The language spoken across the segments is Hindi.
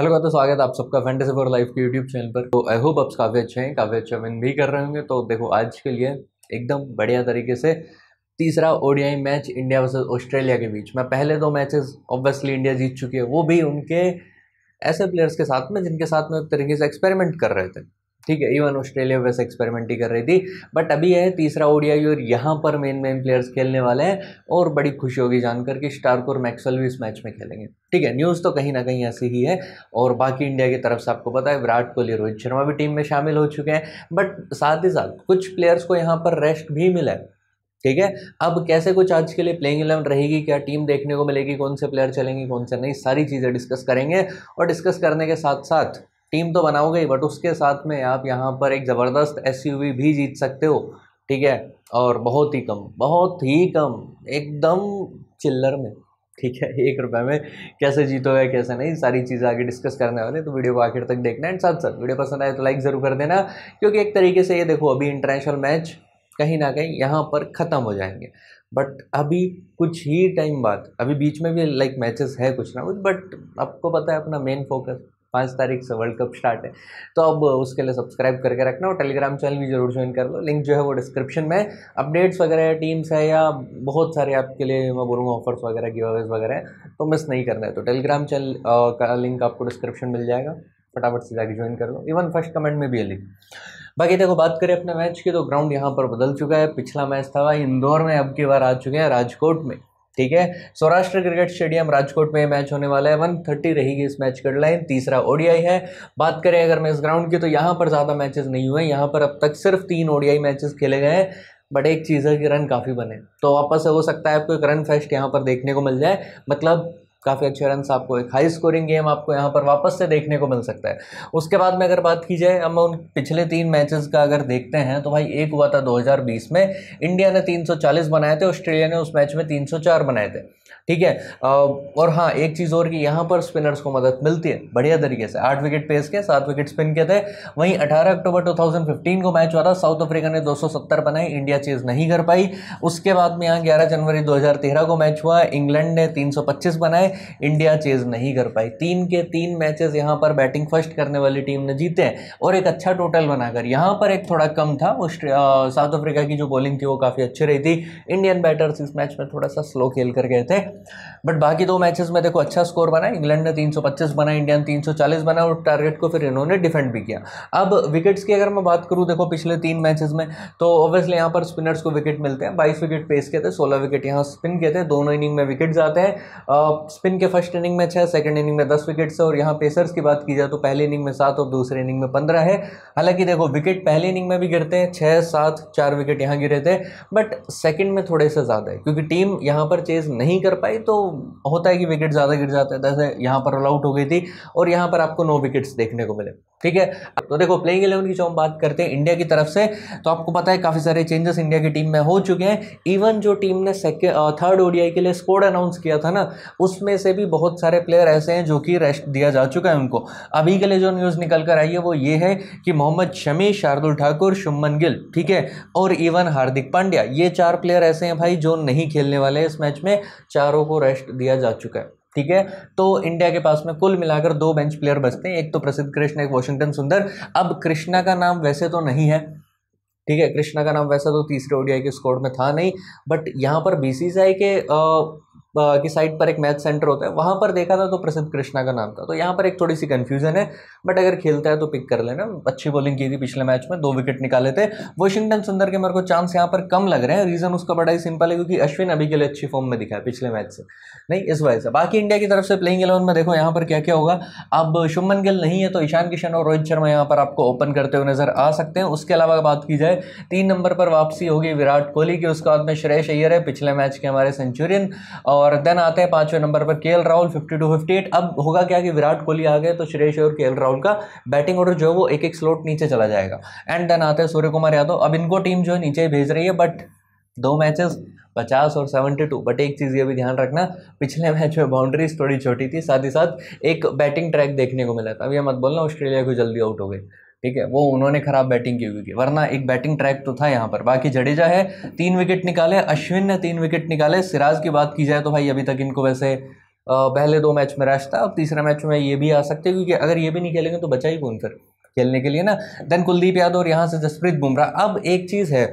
हेलो का तो स्वागत है आप सबका फैंटेसी फॉर लाइफ के यूट्यूब चैनल पर तो आई होप आप काफ़ी अच्छे हैं काफ़ी अच्छा विन भी कर रहे होंगे तो देखो आज के लिए एकदम बढ़िया तरीके से तीसरा ODI match India versus Australia के बीच मैं पहले दो मैचेस ऑब्वियसली इंडिया जीत चुकी है वो भी उनके ऐसे प्लेयर्स के साथ में जिनके साथ में तरीके से एक्सपेरिमेंट कर रहे थे ठीक है इवन ऑस्ट्रेलिया वैसे एक्सपेरिमेंट ही कर रही थी बट अभी है तीसरा ओडियाई और यहाँ पर मेन मेन प्लेयर्स खेलने वाले हैं और बड़ी खुशी होगी जानकर कि स्टार्क और मैक्सवेल भी इस मैच में खेलेंगे ठीक है न्यूज़ तो कहीं ना कहीं ऐसी ही है और बाकी इंडिया की तरफ से आपको पता है विराट कोहली रोहित शर्मा भी टीम में शामिल हो चुके हैं बट साथ ही साथ कुछ प्लेयर्स को यहाँ पर रेस्ट भी मिला है ठीक है अब कैसे कुछ आज के लिए प्लेइंग इलेवन रहेगी क्या टीम देखने को मिलेगी कौन से प्लेयर चलेंगे कौन से नहीं सारी चीज़ें डिस्कस करेंगे और डिस्कस करने के साथ साथ टीम तो बनाओगे ही बट उसके साथ में आप यहाँ पर एक ज़बरदस्त एस भी जीत सकते हो ठीक है और बहुत ही कम बहुत ही कम एकदम चिल्लर में ठीक है एक रुपये में कैसे जीतोगे कैसे नहीं सारी चीज़ें आगे डिस्कस करने वाले तो वीडियो को आखिर तक देखना एंड साथ साथ वीडियो पसंद आए तो लाइक ज़रूर कर देना क्योंकि एक तरीके से ये देखो अभी इंटरनेशनल मैच कहीं ना कहीं यहाँ पर ख़त्म हो जाएंगे बट अभी कुछ ही टाइम बाद अभी बीच में भी लाइक मैचेस है कुछ ना कुछ बट आपको पता है अपना मेन फोकस पाँच तारीख से वर्ल्ड कप स्टार्ट है तो अब उसके लिए सब्सक्राइब करके रखना और टेलीग्राम चैनल भी जरूर ज्वाइन कर लो लिंक जो है वो डिस्क्रिप्शन में अपडेट्स वगैरह है टीम्स है या बहुत सारे आपके लिए मैं बोलूँगा ऑफर्स वगैरह गिव अवेज वगैरह तो मिस नहीं करना है तो टेलीग्राम चैनल का लिंक आपको डिस्क्रिप्शन मिल जाएगा फटाफट से जाके ज्वाइन कर लो इवन फर्स्ट कमेंट में भी है लिंक बाकी देखो बात करें अपने मैच की तो ग्राउंड यहाँ पर बदल चुका है पिछला मैच था इंदौर में अब की बार आ चुके हैं राजकोट में ठीक है सौराष्ट्र क्रिकेट स्टेडियम राजकोट में मैच होने वाला है वन थर्टी रहेगी इस मैच का लाइन तीसरा ओडीआई है बात करें अगर मैं इस ग्राउंड की तो यहाँ पर ज़्यादा मैचेस नहीं हुए यहाँ पर अब तक सिर्फ तीन ओडीआई मैचेस खेले गए हैं बट एक चीज़ है कि रन काफ़ी बने तो वापस हो सकता है आपको एक रन फेस्ट यहाँ पर देखने को मिल जाए मतलब काफ़ी अच्छे रन आपको एक हाई स्कोरिंग गेम आपको यहाँ पर वापस से देखने को मिल सकता है उसके बाद में अगर बात की जाए हम उन पिछले तीन मैचेस का अगर देखते हैं तो भाई एक हुआ था 2020 में इंडिया ने 340 बनाए थे ऑस्ट्रेलिया ने उस मैच में 304 बनाए थे ठीक है और हाँ एक चीज़ और कि यहाँ पर स्पिनर्स को मदद मिलती है बढ़िया तरीके से आठ विकेट पेस के सात विकेट स्पिन के थे वहीं 18 अक्टूबर 2015 को मैच हुआ था साउथ अफ्रीका ने 270 बनाए इंडिया चीज़ नहीं कर पाई उसके बाद में यहाँ 11 जनवरी 2013 को मैच हुआ इंग्लैंड ने 325 बनाए इंडिया चेज नहीं कर पाई तीन के तीन मैचेस यहाँ पर बैटिंग फर्स्ट करने वाली टीम ने जीते हैं और एक अच्छा टोटल बनाकर यहाँ पर एक थोड़ा कम था साउथ अफ्रीका की जो बॉलिंग थी वो काफ़ी अच्छी रही थी इंडियन बैटर्स इस मैच में थोड़ा सा स्लो खेल कर गए थे बट बाकी दो मैचेस में देखो अच्छा स्कोर बना इंग्लैंड ने 325 बना इंडिया ने 340 बना और टारगेट को फिर इन्होंने डिफेंड भी किया अब विकेट्स की अगर मैं बात करूँ देखो पिछले तीन मैचेस में तो ऑब्वियसली यहाँ पर स्पिनर्स को विकेट मिलते हैं बाईस विकेट पेस के थे सोलह विकेट यहाँ स्पिन के थे दोनों इनिंग में विकेट जाते हैं स्पिन के फर्स्ट इनिंग में छः सेकंड इनिंग में दस विकेट्स है और यहाँ पेसर्स की बात की जाए तो पहले इनिंग में सात और दूसरे इनिंग में पंद्रह है हालांकि देखो विकेट पहले इनिंग में भी गिरते हैं छः सात चार विकेट यहाँ गिरे थे बट सेकेंड में थोड़े से ज़्यादा है क्योंकि टीम यहाँ पर चेज नहीं कर पाई तो होता है कि विकेट ज़्यादा गिर जाता है जैसे तो यहाँ पर ऑल आउट हो गई थी और यहाँ पर आपको नौ विकेट्स देखने को मिले ठीक है तो देखो प्लेइंग इलेवन की जो हम बात करते हैं इंडिया की तरफ से तो आपको पता है काफ़ी सारे चेंजेस इंडिया की टीम में हो चुके हैं इवन जो टीम ने सेकेंड थर्ड ओडीआई के लिए स्कोर अनाउंस किया था ना उसमें से भी बहुत सारे प्लेयर ऐसे हैं जो कि रेस्ट दिया जा चुका है उनको अभी के लिए जो न्यूज़ निकल कर आई है वो ये है कि मोहम्मद शमी शार्दुल ठाकुर शुभमन गिल ठीक है और इवन हार्दिक पांड्या ये चार प्लेयर ऐसे हैं भाई जो नहीं खेलने वाले इस मैच में चारों को रेस्ट दिया जा चुका है ठीक है तो इंडिया के पास में कुल मिलाकर दो बेंच प्लेयर बचते हैं एक तो प्रसिद्ध कृष्ण एक वॉशिंगटन सुंदर अब कृष्णा का नाम वैसे तो नहीं है ठीक है कृष्णा का नाम वैसा तो तीसरे ओडीआई के स्कोर में था नहीं बट यहाँ पर बीसीसीआई के आ, की साइड पर एक मैथ सेंटर होता है वहाँ पर देखा था तो प्रसिद्ध कृष्णा का नाम था तो यहाँ पर एक थोड़ी सी कन्फ्यूजन है बट अगर खेलता है तो पिक कर लेना अच्छी बॉलिंग की थी पिछले मैच में दो विकेट निकाले थे वॉशिंगटन सुंदर के मेरे को चांस यहाँ पर कम लग रहे हैं रीज़न उसका बड़ा ही सिंपल है क्योंकि अश्विन अभी के लिए अच्छी फॉर्म में दिखा है पिछले मैच से नहीं इस वजह से बाकी इंडिया की तरफ से प्लेइंग एलेवन में देखो यहाँ पर क्या क्या होगा अब शुभमन गिल नहीं है तो ईशान किशन और रोहित शर्मा यहाँ पर आपको ओपन करते हुए नजर आ सकते हैं उसके अलावा बात की जाए तीन नंबर पर वापसी होगी विराट कोहली की उसके बाद में श्रेयस अय्यर है पिछले मैच के हमारे सेंचुरियन और और देन आते हैं पांचवें नंबर पर K Rahul fifty two fifty eight अब होगा क्या कि विराट कोहली आ गए तो श्रेयस और के राहुल का बैटिंग ऑर्डर जो है वो एक एक स्लोट नीचे चला जाएगा एंड देन आते हैं सूर्य कुमार यादव अब इनको टीम जो है नीचे ही भेज रही है बट दो मैचेस पचास और सेवेंटी टू बट एक चीज़ ये भी ध्यान रखना पिछले मैच में बाउंड्रीज थोड़ी छोटी थी साथ ही साथ एक बैटिंग ट्रैक देखने को मिला था अब यह मत बोलना ऑस्ट्रेलिया को जल्दी आउट हो गई ठीक है वो उन्होंने खराब बैटिंग की हुई वरना एक बैटिंग ट्रैक तो था यहाँ पर बाकी जडेजा है तीन विकेट निकाले अश्विन ने तीन विकेट निकाले सिराज की बात की जाए तो भाई अभी तक इनको वैसे पहले दो मैच में रैश था अब तीसरे मैच में ये भी आ सकते हैं क्योंकि अगर ये भी नहीं खेलेंगे तो बचा ही कौन फिर खेलने के लिए ना देन कुलदीप यादव और यहाँ से जसप्रीत बुमराह अब एक चीज़ है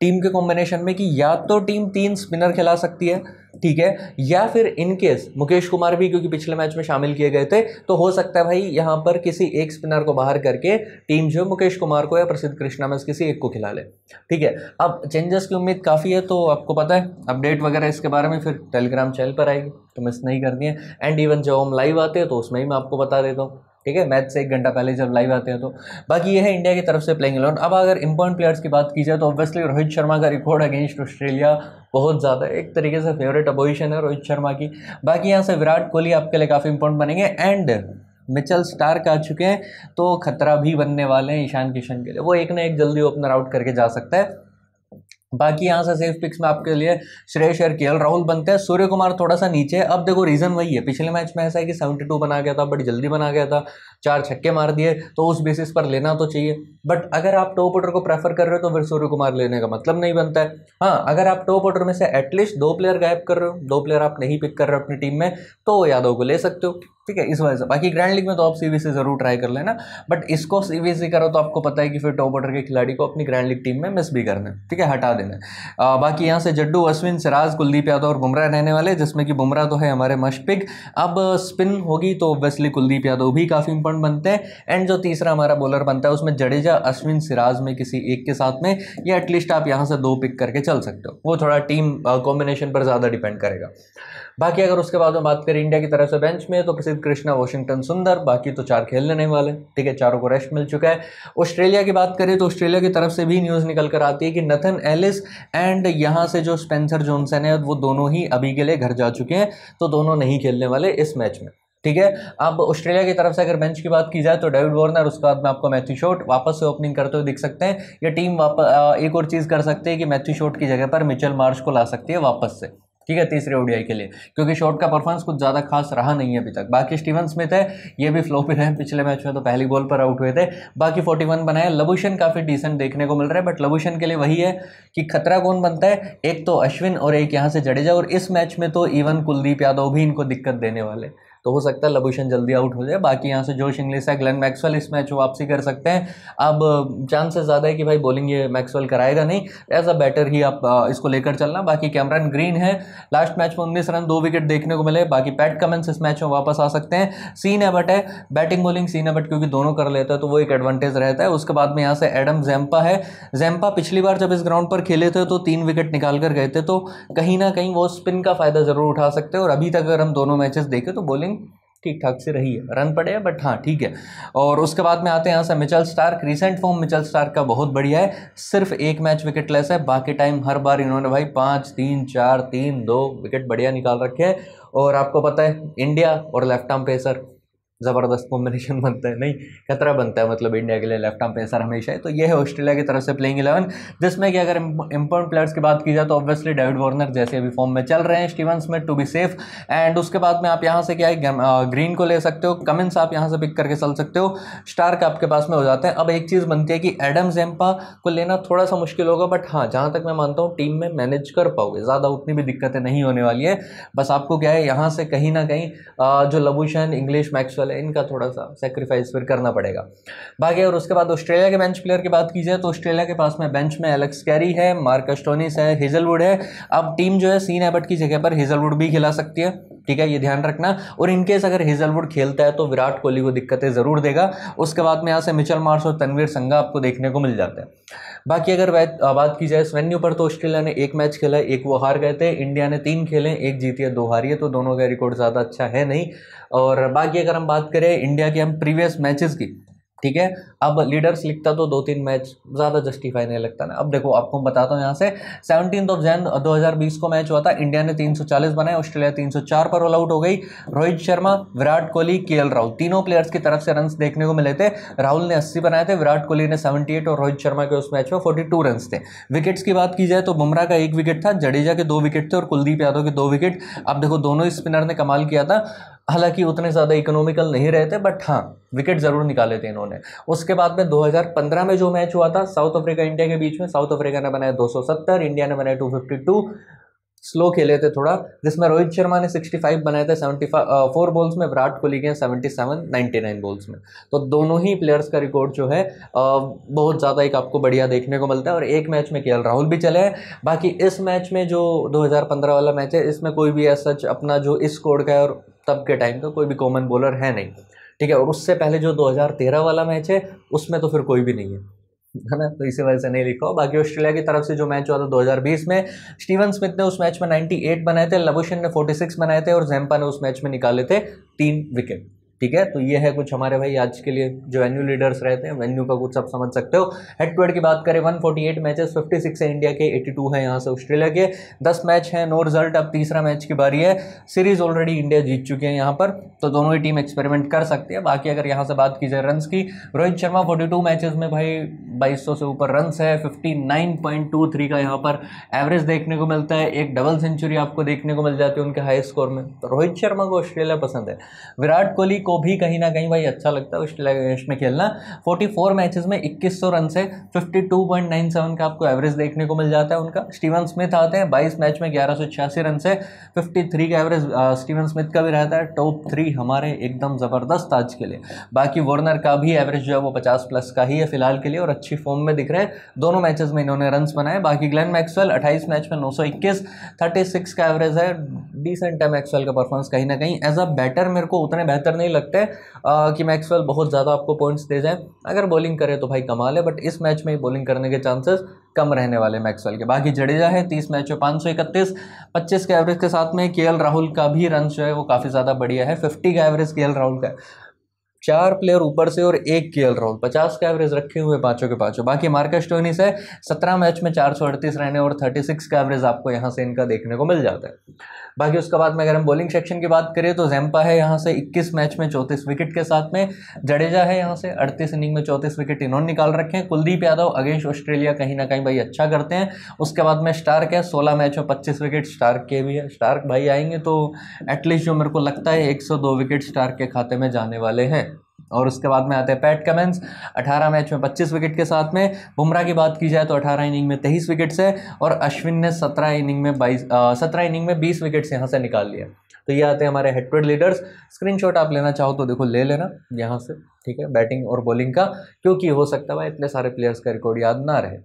टीम के कॉम्बिनेशन में कि या तो टीम तीन स्पिनर खिला सकती है ठीक है या फिर इनकेस मुकेश कुमार भी क्योंकि पिछले मैच में शामिल किए गए थे तो हो सकता है भाई यहाँ पर किसी एक स्पिनर को बाहर करके टीम जो मुकेश कुमार को या प्रसिद्ध कृष्णा में किसी एक को खिला ले ठीक है अब चेंजेस की उम्मीद काफ़ी है तो आपको पता है अपडेट वगैरह इसके बारे में फिर टेलीग्राम चैनल पर आएगी तो मिस नहीं करनी है एंड इवन जब हम लाइव आते हैं तो उसमें ही मैं आपको बता देता हूँ ठीक है मैच से एक घंटा पहले जब लाइव आते हैं तो बाकी ये है इंडिया की तरफ से प्लेइंग इलेवन अब अगर इंपॉर्ट प्लेयर्स की बात की जाए तो ऑब्वियसली रोहित शर्मा का रिकॉर्ड अगेंस्ट ऑस्ट्रेलिया बहुत ज़्यादा एक तरीके से फेवरेट अपोजिशन है रोहित शर्मा की बाकी यहाँ से विराट कोहली आपके लिए काफ़ी इंपॉर्टेंट बनेंगे एंड मिचल स्टार्क आ चुके हैं तो खतरा भी बनने वाले हैं ईशान किशन के लिए वो एक ना एक जल्दी ओपनर आउट करके जा सकता है बाकी यहाँ से सेफ पिक्स में आपके लिए श्रेयस और के राहुल बनते हैं सूर्य कुमार थोड़ा सा नीचे अब देखो रीज़न वही है पिछले मैच में ऐसा है कि सेवेंटी टू बना गया था बट जल्दी बना गया था चार छक्के मार दिए तो उस बेसिस पर लेना तो चाहिए बट अगर आप टॉप ऑर्डर को प्रेफर कर रहे हो तो फिर सूर्य कुमार लेने का मतलब नहीं बनता है हाँ अगर आप टॉप ऑर्डर में से एटलीस्ट दो प्लेयर गायब कर रहे हो दो प्लेयर आप नहीं पिक कर रहे हो अपनी टीम में तो यादव को ले सकते हो ठीक है इस वजह से बाकी ग्रैंड लीग में तो आप सीवी से ज़रूर ट्राई कर लेना बट इसको सीवी करो तो आपको पता है कि फिर टॉप ऑर्डर के खिलाड़ी को अपनी ग्रैंड लीग टीम में मिस भी करना ठीक है हटा देना आ, बाकी यहाँ से जड्डू अश्विन सिराज कुलदीप यादव और बुमराह रहने वाले जिसमें कि बुमराह तो है हमारे मशपिक अब स्पिन होगी तो ऑब्वियसली कुलदीप यादव भी काफ़ी इंपॉर्टेंट बनते हैं एंड जो तीसरा हमारा बॉलर बनता है उसमें जडेजा अश्विन सिराज में किसी एक के साथ में या एटलीस्ट आप यहाँ से दो पिक करके चल सकते हो वो थोड़ा टीम कॉम्बिनेशन पर ज़्यादा डिपेंड करेगा बाकी अगर उसके बाद में बात करें इंडिया की तरफ से बेंच में तो प्रसिद्ध कृष्णा वॉशिंगटन सुंदर बाकी तो चार खेलने नहीं वाले ठीक है चारों को रेस्ट मिल चुका है ऑस्ट्रेलिया की बात करें तो ऑस्ट्रेलिया की तरफ से भी न्यूज़ निकल कर आती है कि नथन एलिस एंड यहाँ से जो स्पेंसर जॉनसन है वो दोनों ही अभी के लिए घर जा चुके हैं तो दोनों नहीं खेलने वाले इस मैच में ठीक है अब ऑस्ट्रेलिया की तरफ से अगर बेंच की बात की जाए तो डेविड वॉर्नर उसके बाद में आपको मैथ्यू शॉट वापस से ओपनिंग करते हुए दिख सकते हैं या टीम वापस एक और चीज़ कर सकते हैं कि मैथ्यू शॉट की जगह पर मिचल मार्च को ला सकती है वापस से ठीक है तीसरे ओडीआई के लिए क्योंकि शॉट का परफॉर्मेंस कुछ ज़्यादा खास रहा नहीं है अभी तक बाकी स्टीवन स्मिथ है ये भी फ्लो पे रहे पिछले मैच में तो पहली बॉल पर आउट हुए थे बाकी 41 बनाए लबुशन काफ़ी डिसेंट देखने को मिल रहा है बट लबुशन के लिए वही है कि खतरा कौन बनता है एक तो अश्विन और एक यहाँ से जडेजा और इस मैच में तो इवन कुलदीप यादव भी इनको दिक्कत देने वाले तो हो सकता है लबुशन जल्दी आउट हो जाए बाकी यहाँ से जोश इंग्लिस है ग्लेन मैक्सवेल इस मैच वापसी कर सकते हैं अब चांसेस ज़्यादा है कि भाई बॉलिंग ये मैक्सवेल कराएगा नहीं एज अ बैटर ही आप इसको लेकर चलना बाकी कैमरन ग्रीन है लास्ट मैच में उन्नीस रन दो विकेट देखने को मिले बाकी पैट कमेंस इस मैच में वापस आ सकते हैं सीन एबट है बैटिंग बॉलिंग सीन एबट क्योंकि दोनों कर लेते हैं तो वो एक एडवांटेज रहता है उसके बाद में यहाँ से एडम जैम्पा है जैम्पा पिछली बार जब इस ग्राउंड पर खेले थे तो तीन विकेट निकाल कर गए थे तो कहीं ना कहीं वो स्पिन का फ़ायदा ज़रूर उठा सकते हैं और अभी तक अगर हम दोनों मैचेस देखें तो बॉलिंग ठीक ठाक से रही है रन पड़े हैं बट हाँ ठीक है और उसके बाद में आते हैं यहाँ से Mitchell Starc recent form Mitchell Starc का बहुत बढ़िया है सिर्फ एक मैच विकेट लेस है बाकी टाइम हर बार इन्होंने भाई पाँच तीन चार तीन दो विकेट बढ़िया निकाल रखे हैं और आपको पता है इंडिया और लेफ्ट आर्म पेसर ज़बरदस्त कॉम्बिनेशन बनता है नहीं खतरा बनता है मतलब इंडिया के लिए लेफ्ट आर्म पेसर हमेशा है तो ये है ऑस्ट्रेलिया की तरफ से प्लेइंग इलेवन जिसमें कि अगर इंपॉर्टेंट प्लेयर्स की बात की जाए तो ऑब्वियसली डेविड वॉर्नर जैसे अभी फॉर्म में चल रहे हैं Steven Smith to be safe and उसके बाद में आप यहाँ से क्या है ग्रीन को ले सकते हो कमिंस आप यहाँ से पिक करके चल सकते हो स्टार्क आपके पास में हो जाते हैं अब एक चीज़ बनती है कि एडम जेम्पा को लेना थोड़ा सा मुश्किल होगा बट हाँ जहाँ तक मैं मानता हूँ टीम में मैनेज कर पाओगे ज़्यादा उतनी भी दिक्कतें नहीं होने वाली है बस आपको क्या है यहाँ से कहीं ना कहीं जो लबूशन इंग्लिश मैक्सवेल पॉसिबल है इनका थोड़ा सा सेक्रीफाइस फिर करना पड़ेगा बाकी अगर उसके बाद ऑस्ट्रेलिया के बेंच प्लेयर की बात की जाए तो ऑस्ट्रेलिया के पास में बेंच में एलेक्स कैरी है मार्कस्टोनिस है हिजलवुड है अब टीम जो है सीन एबट की जगह पर हिजलवुड भी खिला सकती है ठीक है ये ध्यान रखना और इनकेस अगर हिजलवुड खेलता है तो विराट कोहली को दिक्कतें ज़रूर देगा उसके बाद में यहाँ से मिचल मार्स और तनवीर संगा आपको देखने को मिल जाते हैं बाकी अगर बात की जाए इस वेन्यू पर तो ऑस्ट्रेलिया ने एक मैच खेला एक वो हार गए थे इंडिया ने तीन खेले एक जीती है दो हारी है तो दोनों का रिकॉर्ड ज़्यादा अच्छा है नहीं और बाकी अगर हम बात करें इंडिया के हम प्रीवियस मैचेस की ठीक है अब लीडर्स लिखता तो दो तीन मैच ज़्यादा जस्टिफाई नहीं लगता ना अब देखो आपको बताता हूँ यहाँ से सेवनटीन ऑफ जैन 2020 को मैच हुआ था इंडिया ने 340 बनाए ऑस्ट्रेलिया 304 पर ऑल आउट हो गई रोहित शर्मा विराट कोहली के राहुल तीनों प्लेयर्स की तरफ से रन देखने को मिले थे राहुल ने अस्सी बनाए थे विराट कोहली ने सेवेंटी और रोहित शर्मा के उस मैच में फोर्टी टू रन थे विकेट्स की बात की जाए तो बुमराह का एक विकेट था जडेजा के दो विकेट थे और कुलदीप यादव के दो विकेट अब देखो दोनों स्पिनर ने कमाल किया था हालांकि उतने ज़्यादा इकोनॉमिकल नहीं रहे थे बट हाँ विकेट ज़रूर निकाले थे इन्होंने उसके बाद में 2015 में जो मैच हुआ था साउथ अफ्रीका इंडिया के बीच में साउथ अफ्रीका ने बनाया 270 इंडिया ने बनाया 252 स्लो खेले थे थोड़ा जिसमें रोहित शर्मा ने 65 बनाए थे 75 फोर बॉल्स में विराट कोहली के 77 99 बॉल्स में तो दोनों ही प्लेयर्स का रिकॉर्ड जो है बहुत ज़्यादा एक आपको बढ़िया देखने को मिलता है और एक मैच में के राहुल भी चले हैं बाकी इस मैच में जो 2015 वाला मैच है इसमें कोई भी ऐसा सच अपना जो इस स्कोर का है और तब के टाइम का कोई भी कॉमन बॉलर है नहीं ठीक है और उससे पहले जो 2013 वाला मैच है उसमें तो फिर कोई भी नहीं है है ना तो इसी वजह से नहीं लिखा हो बाकी ऑस्ट्रेलिया की तरफ से जो मैच हुआ था 2020 में स्टीवन स्मिथ ने उस मैच में 98 बनाए थे लबुशन ने 46 बनाए थे और जैम्पा ने उस मैच में निकाले थे तीन विकेट ठीक है तो ये है कुछ हमारे भाई आज के लिए जो वेन्यू लीडर्स रहते हैं वेन्यू का कुछ आप समझ सकते हो हेड टू हेड की बात करें 148 मैचेस फिफ्टी सिक्स है इंडिया के 82 है यहाँ से ऑस्ट्रेलिया के 10 मैच हैं नो रिजल्ट अब तीसरा मैच की बारी है सीरीज ऑलरेडी इंडिया जीत चुके हैं यहाँ पर तो दोनों ही टीम एक्सपेरिमेंट कर सकती है बाकी अगर यहाँ से बात की जाए रन की रोहित शर्मा फोर्टी टू में भाई बाईस से ऊपर रन है फिफ्टी का यहाँ पर एवरेज देखने को मिलता है एक डबल सेंचुरी आपको देखने को मिल जाती है उनके हाई स्कोर में तो रोहित शर्मा को ऑस्ट्रेलिया पसंद है विराट कोहली को भी कहीं ना कहीं भाई अच्छा लगता है उस में खेलना 44 मैचेस में 2100 रन से 52.97 का आपको एवरेज देखने को मिल जाता है उनका स्टीवन स्मिथ आते हैं 22 मैच में ग्यारह रन से 53 का एवरेज स्टीवन स्मिथ का भी रहता है टॉप थ्री हमारे एकदम ज़बरदस्त आज के लिए बाकी वर्नर का भी एवरेज जो है वो पचास प्लस का ही है फिलहाल के लिए और अच्छी फॉर्म में दिख रहे हैं दोनों मैचेज में इन्होंने रन बनाए बाकी ग्लैन मैक्सवेल अट्ठाईस मैच में नौ सौ इक्कीस थर्टी सिक्स का एवरेज है डिसेंट है मैक्सवेल का परफॉर्मेंस कहीं ना कहीं एज अ बैटर मेरे को उतने बेहतर नहीं लगता है आ, कि मैक्सवेल बहुत ज़्यादा आपको पॉइंट्स दे जाए अगर बॉलिंग करे तो भाई कमाल है बट इस मैच में बॉलिंग करने के चांसेस कम रहने वाले मैक्सवेल के बाकी जडेजा है तीस मैच में पाँच सौ इकतीस पच्चीस के एवरेज के साथ में के राहुल का भी रन जो है वो काफ़ी ज़्यादा बढ़िया है फिफ्टी का एवरेज के राहुल का चार प्लेयर ऊपर से और एक के एल राहुल पचास का एवरेज रखे हुए पांचों के पांचों बाकी मार्कस स्टोनिस है सत्रह मैच में चार सौ अड़तीस रहने और थर्टी सिक्स का एवरेज आपको यहाँ से इनका देखने को मिल जाता है बाकी उसके बाद में अगर हम बॉलिंग सेक्शन की बात करें तो जैम्पा है यहाँ से इक्कीस मैच में चौंतीस विकेट के साथ में जडेजा है यहाँ से अड़तीस इनिंग में चौंतीस विकेट इन्होंने निकाल रखे हैं कुलदीप यादव अगेंस्ट ऑस्ट्रेलिया कहीं ना कहीं भाई अच्छा करते हैं उसके बाद में स्टार्क है सोलह मैच में पच्चीस विकेट स्टार्क के भी है स्टार्क भाई आएंगे तो एटलीस्ट जो मेरे को लगता है एक सौ दो विकेट स्टार्क के खाते में जाने वाले हैं और उसके बाद में आते हैं पैट कमेंस 18 मैच में 25 विकेट के साथ में बुमराह की बात की जाए तो 18 इनिंग में 23 विकेट्स है और अश्विन ने 17 इनिंग में 22 सत्रह इनिंग में 20 विकेट्स यहाँ से निकाल लिए तो ये आते हैं हमारे हेडक्वेड लीडर्स स्क्रीनशॉट आप लेना चाहो तो देखो ले लेना यहाँ से ठीक है बैटिंग और बॉलिंग का क्योंकि हो सकता है इतने सारे प्लेयर्स का रिकॉर्ड याद ना रहे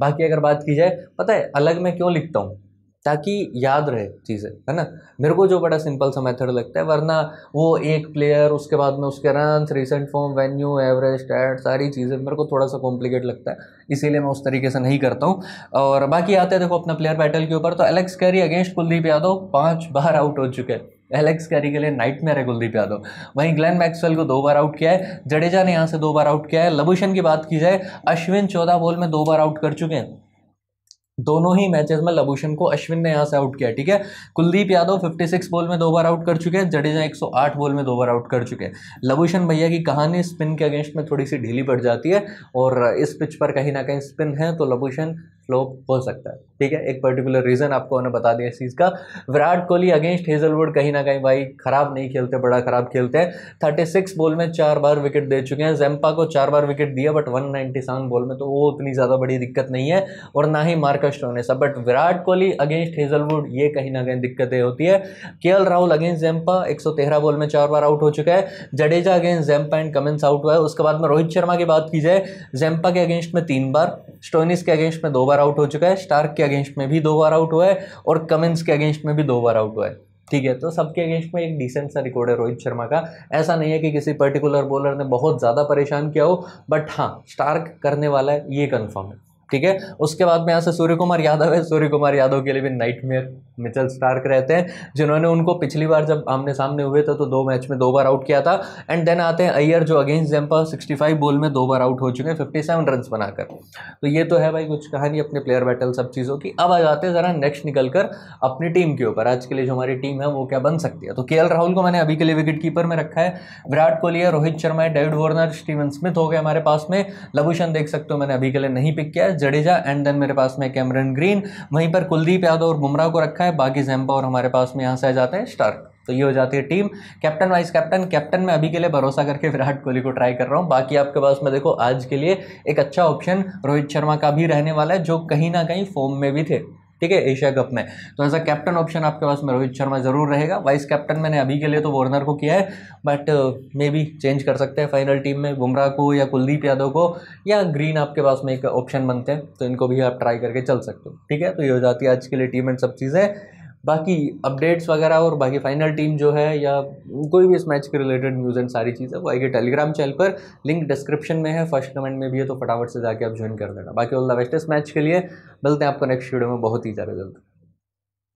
बाकी अगर बात की जाए पता है अलग मैं क्यों लिखता हूँ ताकि याद रहे चीज़ें है ना मेरे को जो बड़ा सिंपल सा मेथड लगता है वरना वो एक प्लेयर उसके बाद में उसके run recent form venue average stat सारी चीज़ें मेरे को थोड़ा सा कॉम्प्लिकेट लगता है इसीलिए मैं उस तरीके से नहीं करता हूँ और बाकी आते देखो अपना प्लेयर बैटल के ऊपर तो Alex Carey against Kuldeep Yadav पाँच बार आउट हो चुके हैं एलेक्स कैरी के लिए नाइट में है कुलदीप यादव वहीं ग्लैन मैक्सवेल को दो बार आउट किया है जडेजा ने यहाँ से दो बार आउट किया है लबुशन की बात की जाए अश्विन चौदह बॉल में दो बार आउट कर चुके हैं दोनों ही मैचेस में लबूशन को अश्विन ने यहाँ से आउट किया ठीक है कुलदीप यादव 56 बॉल में दो बार आउट कर चुके हैं जडेजा 108 बॉल में दो बार आउट कर चुके हैं लबूशन भैया की कहानी स्पिन के अगेंस्ट में थोड़ी सी ढीली पड़ जाती है और इस पिच पर कहीं ना कहीं स्पिन है तो लबूशन फ्लोप हो सकता है ठीक है एक पर्टिकुलर रीज़न आपको उन्होंने बता दिया इस चीज़ का विराट कोहली अगेंस्ट हेजलवुड कहीं ना कहीं भाई ख़राब नहीं खेलते बड़ा ख़राब खेलते हैं थर्टी सिक्स बॉल में चार बार विकेट दे चुके हैं जैम्पा को चार बार विकेट दिया but one ninety seven ball में तो वो उतनी ज़्यादा बड़ी दिक्कत नहीं है और ना ही मार्कस सब but Virat Kohli against Hazlewood ये कहीं ना कहीं दिक्कतें होती है के राहुल अगेंस्ट जैम्पा एक बॉल में चार बार आउट हो चुका है Jadeja against Zampa and Cummins out हुआ है उसके बाद में रोहित शर्मा की बात की जाए जैम्पा के अगेंस्ट में तीन बार स्टोनिस के अगेंस्ट में दो बार बार आउट हो चुका है स्टार्क के अगेंस्ट में भी दो बार आउट हुआ है और कमिंस के अगेंस्ट में भी दो बार आउट हुआ है ठीक है तो सबके अगेंस्ट में एक डिसेंट सा रिकॉर्ड है रोहित शर्मा का ऐसा नहीं है कि किसी पर्टिकुलर बॉलर ने बहुत ज़्यादा परेशान किया हो बट हाँ स्टार्क करने वाला है ये कन्फर्म है ठीक है उसके बाद में यहाँ से सूर्य कुमार यादव है सूर्य कुमार यादव के लिए भी मेयर मिचल स्टार्क रहते हैं जिन्होंने उनको पिछली बार जब आमने सामने हुए थे तो दो मैच में दो बार आउट किया था एंड देन आते हैं अय्यर जो अगेंस्ट जैम्पा 65 बॉल में दो बार आउट हो चुके हैं फिफ्टी सेवन रन बनाकर तो ये तो है भाई कुछ कहानी अपने प्लेयर बैटल सब चीज़ों की अब आ जाते हैं ज़रा नेक्स्ट निकल कर अपनी टीम के ऊपर आज के लिए जो हमारी टीम है वो क्या बन सकती है तो के राहुल को मैंने अभी के लिए विकेट कीपर में रखा है विराट कोहली है रोहित शर्मा है डेविड वॉर्नर स्टीवन स्मिथ हो गए हमारे पास में लभूषण देख सकते हो मैंने अभी के लिए नहीं पिक किया है जडेजा एंड देन मेरे पास में कैमरन ग्रीन वहीं पर कुलदीप यादव और बुमराह को रखा है बाकी जैम्पा और हमारे पास में यहाँ से आ जाते हैं स्टार तो ये हो जाती है team captain vice captain captain में अभी के लिए भरोसा करके विराट कोहली को ट्राई कर रहा हूँ बाकी आपके पास में देखो आज के लिए एक अच्छा ऑप्शन रोहित शर्मा का भी रहने वाला है जो कहीं ना कहीं फॉर्म में भी थे ठीक है एशिया कप में तो एज अ कैप्टन ऑप्शन आपके पास में रोहित शर्मा जरूर रहेगा वाइस कैप्टन मैंने अभी के लिए तो वॉर्नर को किया है बट मे बी चेंज कर सकते हैं फाइनल टीम में बुमराह को या कुलदीप यादव को या ग्रीन आपके पास में एक ऑप्शन बनते हैं तो इनको भी आप ट्राई करके चल सकते हो ठीक है तो ये हो जाती है आज के लिए टीम एंड सब चीज़ें बाकी अपडेट्स वगैरह और बाकी फाइनल टीम जो है या कोई भी इस मैच के रिलेटेड न्यूज़ एंड सारी चीज़ें वो आएगी टेलीग्राम चैनल पर लिंक डिस्क्रिप्शन में है फर्स्ट कमेंट में भी है तो फटाफट से जाके आप ज्वाइन कर देना बाकी ऑल द बेस्ट इस मैच के लिए मिलते हैं आपको नेक्स्ट वीडियो में बहुत ही ज़्यादा जल्द